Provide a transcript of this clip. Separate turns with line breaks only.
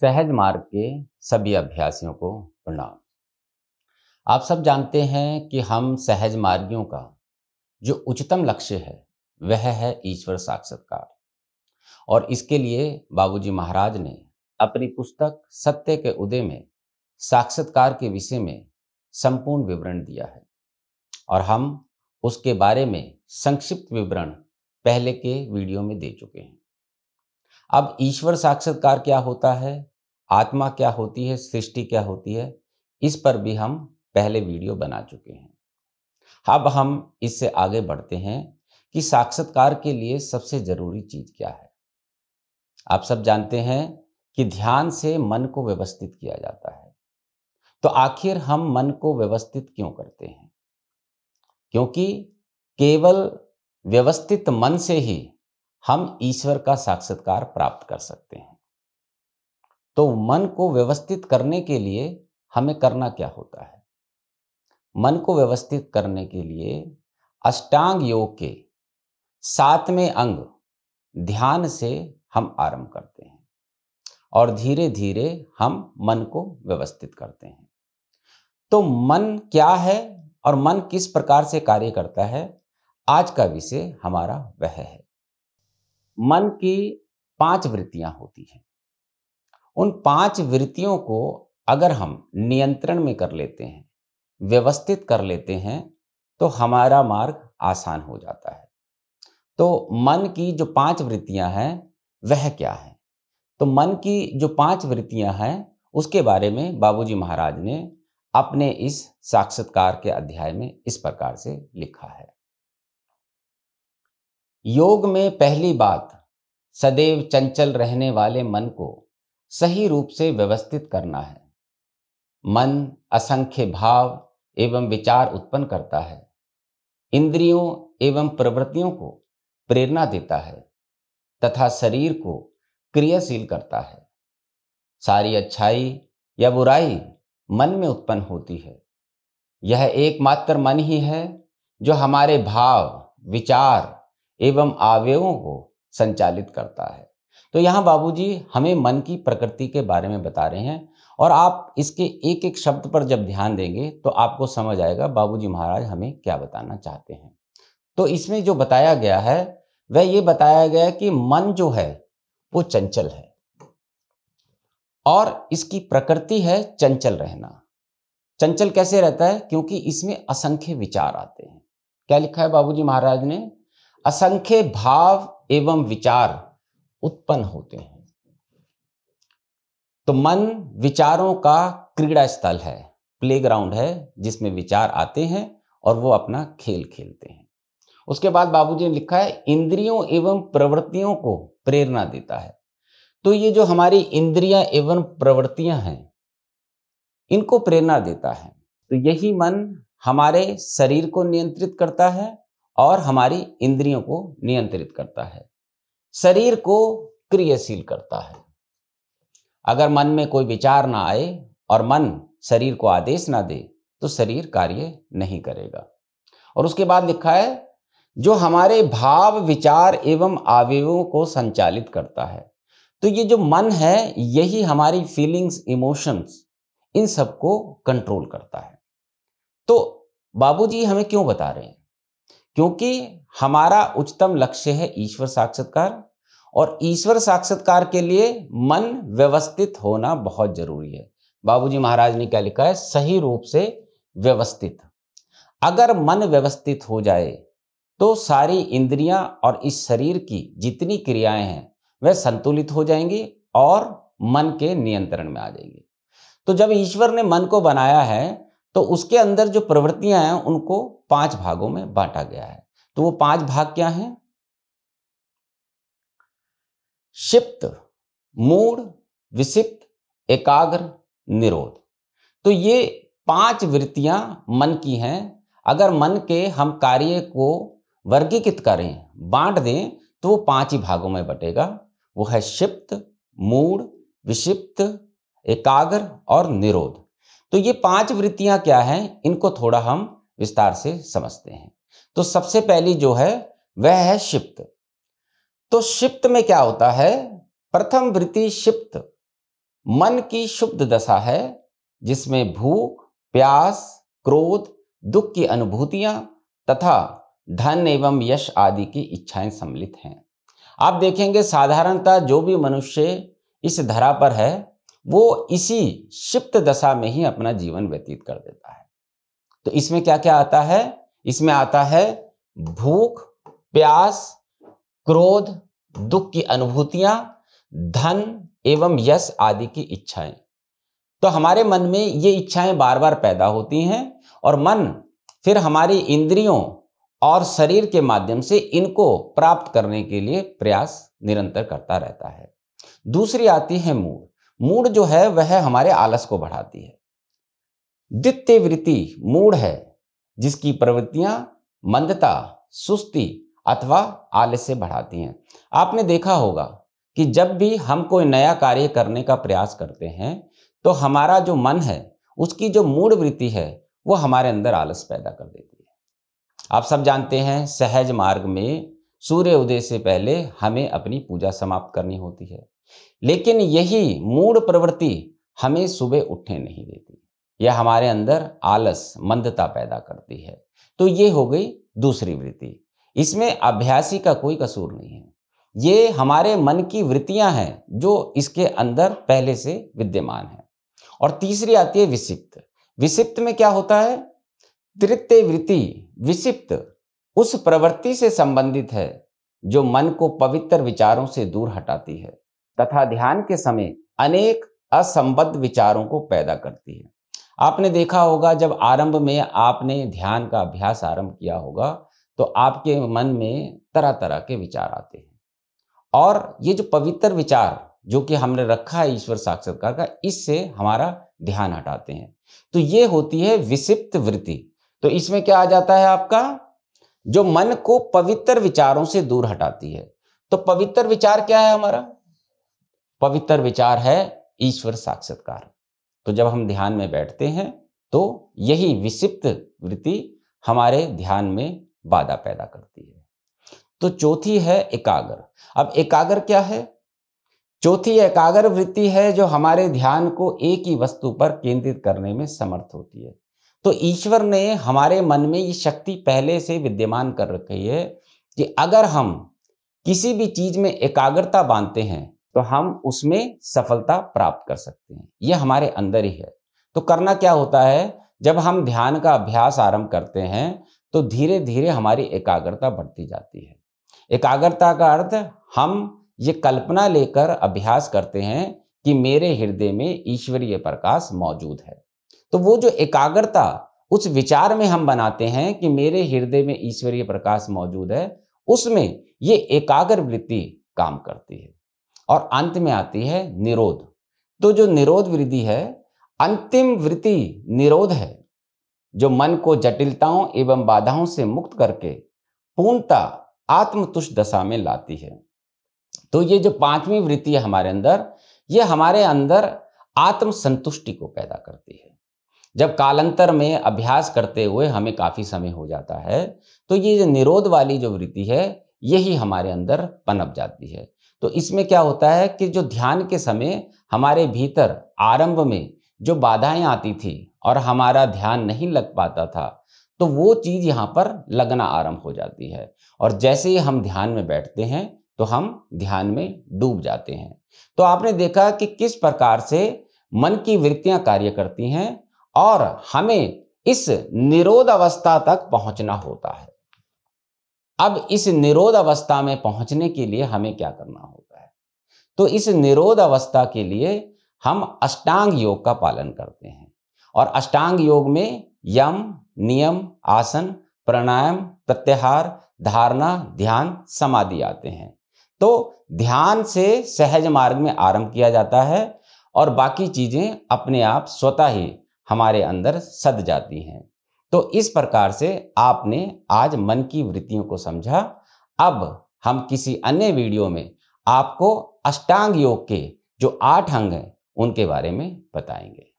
सहज मार्ग के सभी अभ्यासियों को प्रणाम आप सब जानते हैं कि हम सहज मार्गियों का जो उच्चतम लक्ष्य है वह है ईश्वर साक्षात्कार और इसके लिए बाबूजी महाराज ने अपनी पुस्तक सत्य के उदय में साक्षात्कार के विषय में संपूर्ण विवरण दिया है और हम उसके बारे में संक्षिप्त विवरण पहले के वीडियो में दे चुके हैं अब ईश्वर साक्षात्कार क्या होता है आत्मा क्या होती है सृष्टि क्या होती है इस पर भी हम पहले वीडियो बना चुके हैं अब हम इससे आगे बढ़ते हैं कि साक्षात्कार के लिए सबसे जरूरी चीज क्या है आप सब जानते हैं कि ध्यान से मन को व्यवस्थित किया जाता है तो आखिर हम मन को व्यवस्थित क्यों करते हैं क्योंकि केवल व्यवस्थित मन से ही हम ईश्वर का साक्षात्कार प्राप्त कर सकते हैं तो मन को व्यवस्थित करने के लिए हमें करना क्या होता है मन को व्यवस्थित करने के लिए अष्टांग योग के सातवें अंग ध्यान से हम आरंभ करते हैं और धीरे धीरे हम मन को व्यवस्थित करते हैं तो मन क्या है और मन किस प्रकार से कार्य करता है आज का विषय हमारा वह है मन की पांच वृत्तियां होती हैं उन पांच वृत्तियों को अगर हम नियंत्रण में कर लेते हैं व्यवस्थित कर लेते हैं तो हमारा मार्ग आसान हो जाता है तो मन की जो पांच वृत्तियां हैं वह क्या है तो मन की जो पांच वृत्तियां हैं उसके बारे में बाबूजी महाराज ने अपने इस साक्षात्कार के अध्याय में इस प्रकार से लिखा है योग में पहली बात सदैव चंचल रहने वाले मन को सही रूप से व्यवस्थित करना है मन असंख्य भाव एवं विचार उत्पन्न करता है इंद्रियों एवं प्रवृत्तियों को प्रेरणा देता है तथा शरीर को क्रियाशील करता है सारी अच्छाई या बुराई मन में उत्पन्न होती है यह एकमात्र मन ही है जो हमारे भाव विचार एवं आवेगों को संचालित करता है तो यहाँ बाबूजी हमें मन की प्रकृति के बारे में बता रहे हैं और आप इसके एक एक शब्द पर जब ध्यान देंगे तो आपको समझ आएगा बाबूजी महाराज हमें क्या बताना चाहते हैं तो इसमें जो बताया गया है वह ये बताया गया है कि मन जो है वो चंचल है और इसकी प्रकृति है चंचल रहना चंचल कैसे रहता है क्योंकि इसमें असंख्य विचार आते हैं क्या लिखा है बाबूजी महाराज ने असंख्य भाव एवं विचार उत्पन्न होते हैं तो मन विचारों का क्रीड़ा स्थल है प्लेग्राउंड है जिसमें विचार आते हैं और वो अपना खेल खेलते हैं उसके बाद बाबूजी ने लिखा है इंद्रियों एवं प्रवृत्तियों को प्रेरणा देता है तो ये जो हमारी इंद्रियां एवं प्रवृत्तियां हैं इनको प्रेरणा देता है तो यही मन हमारे शरीर को नियंत्रित करता है और हमारी इंद्रियों को नियंत्रित करता है शरीर को क्रियाशील करता है अगर मन में कोई विचार ना आए और मन शरीर को आदेश ना दे तो शरीर कार्य नहीं करेगा और उसके बाद लिखा है जो हमारे भाव विचार एवं आवेगों को संचालित करता है तो ये जो मन है यही हमारी फीलिंग्स इमोशंस इन सबको कंट्रोल करता है तो बाबूजी हमें क्यों बता रहे हैं क्योंकि हमारा उच्चतम लक्ष्य है ईश्वर साक्षात्कार और ईश्वर साक्षात्कार के लिए मन व्यवस्थित होना बहुत जरूरी है बाबूजी महाराज ने क्या लिखा है सही रूप से व्यवस्थित अगर मन व्यवस्थित हो जाए तो सारी इंद्रियां और इस शरीर की जितनी क्रियाएं हैं वह संतुलित हो जाएंगी और मन के नियंत्रण में आ जाएंगी तो जब ईश्वर ने मन को बनाया है तो उसके अंदर जो प्रवृत्तियां हैं उनको पांच भागों में बांटा गया है तो वो पांच भाग क्या हैं शिप्त मूड विषिप्त एकाग्र निरोध तो ये पांच वृत्तियां मन की हैं अगर मन के हम कार्य को वर्गीकृत करें बांट दें तो वो पांच ही भागों में बटेगा वो है शिप्त मूड विषिप्त एकाग्र और निरोध तो ये पांच वृत्तियां क्या हैं इनको थोड़ा हम विस्तार से समझते हैं तो सबसे पहली जो है वह है शिप्त तो शिप्त में क्या होता है प्रथम वृत्ति शिप्त मन की शुद्ध दशा है जिसमें भूख प्यास क्रोध दुख की अनुभूतियां तथा धन एवं यश आदि की इच्छाएं सम्मिलित हैं आप देखेंगे साधारणतः जो भी मनुष्य इस धरा पर है वो इसी शिप्त दशा में ही अपना जीवन व्यतीत कर देता है तो इसमें क्या क्या आता है इसमें आता है भूख प्यास क्रोध दुख की अनुभूतियां धन एवं यश आदि की इच्छाएं तो हमारे मन में ये इच्छाएं बार बार पैदा होती हैं और मन फिर हमारी इंद्रियों और शरीर के माध्यम से इनको प्राप्त करने के लिए प्रयास निरंतर करता रहता है दूसरी आती है मूड मूड जो है वह हमारे आलस को बढ़ाती है दित्य वृत्ति मूड है जिसकी प्रवृत्तियां मंदता सुस्ती अथवा आलस से बढ़ाती हैं आपने देखा होगा कि जब भी हम कोई नया कार्य करने का प्रयास करते हैं तो हमारा जो मन है उसकी जो मूड वृत्ति है वो हमारे अंदर आलस पैदा कर देती है आप सब जानते हैं सहज मार्ग में सूर्य उदय से पहले हमें अपनी पूजा समाप्त करनी होती है लेकिन यही मूड प्रवृत्ति हमें सुबह उठने नहीं देती यह हमारे अंदर आलस मंदता पैदा करती है तो ये हो गई दूसरी वृत्ति इसमें अभ्यासी का कोई कसूर नहीं है ये हमारे मन की वृत्तियां हैं जो इसके अंदर पहले से विद्यमान है और तीसरी आती है विषिप्त विषिप्त में क्या होता है तृतीय वृत्ति विषिप्त उस प्रवृत्ति से संबंधित है जो मन को पवित्र विचारों से दूर हटाती है तथा ध्यान के समय अनेक असंबद्ध विचारों को पैदा करती है आपने देखा होगा जब आरंभ में आपने ध्यान का अभ्यास आरंभ किया होगा तो आपके मन में तरह तरह के विचार आते हैं और ये जो पवित्र विचार जो कि हमने रखा है ईश्वर साक्षात्कार का इससे हमारा ध्यान हटाते हैं तो ये होती है विषिप्त वृत्ति तो इसमें क्या आ जाता है आपका जो मन को पवित्र विचारों से दूर हटाती है तो पवित्र विचार क्या है हमारा पवित्र विचार है ईश्वर साक्षात्कार तो जब हम ध्यान में बैठते हैं तो यही विषिप्त वृत्ति हमारे ध्यान में बाधा पैदा करती है तो चौथी है एकाग्र अब एकाग्र क्या है चौथी एकाग्र वृत्ति है जो हमारे ध्यान को एक ही वस्तु पर केंद्रित करने में समर्थ होती है तो ईश्वर ने हमारे मन में ये शक्ति पहले से विद्यमान कर रखी है कि अगर हम किसी भी चीज में एकाग्रता बांधते हैं तो हम उसमें सफलता प्राप्त कर सकते हैं ये हमारे अंदर ही है तो करना क्या होता है जब हम ध्यान का अभ्यास आरंभ करते हैं तो धीरे धीरे हमारी एकाग्रता बढ़ती जाती है एकाग्रता का अर्थ हम ये कल्पना लेकर अभ्यास करते हैं कि मेरे हृदय में ईश्वरीय प्रकाश मौजूद है तो वो जो एकाग्रता उस विचार में हम बनाते हैं कि मेरे हृदय में ईश्वरीय प्रकाश मौजूद है उसमें ये एकाग्र वृत्ति काम करती है और अंत में आती है निरोध तो जो निरोध वृद्धि है अंतिम वृत्ति निरोध है जो मन को जटिलताओं एवं बाधाओं से मुक्त करके पूर्णता आत्मतुष्ट दशा में लाती है तो ये जो पांचवी वृत्ति है हमारे अंदर ये हमारे अंदर आत्मसंतुष्टि को पैदा करती है जब कालांतर में अभ्यास करते हुए हमें काफ़ी समय हो जाता है तो ये जो निरोध वाली जो वृत्ति है यही हमारे अंदर पनप जाती है तो इसमें क्या होता है कि जो ध्यान के समय हमारे भीतर आरंभ में जो बाधाएं आती थी और हमारा ध्यान नहीं लग पाता था तो वो चीज़ यहाँ पर लगना आरंभ हो जाती है और जैसे ही हम ध्यान में बैठते हैं तो हम ध्यान में डूब जाते हैं तो आपने देखा कि किस प्रकार से मन की वृत्तियां कार्य करती हैं और हमें इस निरोध अवस्था तक पहुंचना होता है अब इस निरोध अवस्था में पहुंचने के लिए हमें क्या करना होता है तो इस निरोध अवस्था के लिए हम अष्टांग योग का पालन करते हैं और अष्टांग योग में यम नियम आसन प्राणायाम प्रत्याहार धारणा ध्यान समाधि आते हैं तो ध्यान से सहज मार्ग में आरंभ किया जाता है और बाकी चीज़ें अपने आप स्वतः ही हमारे अंदर सद जाती हैं तो इस प्रकार से आपने आज मन की वृत्तियों को समझा अब हम किसी अन्य वीडियो में आपको अष्टांग योग के जो आठ अंग हैं उनके बारे में बताएंगे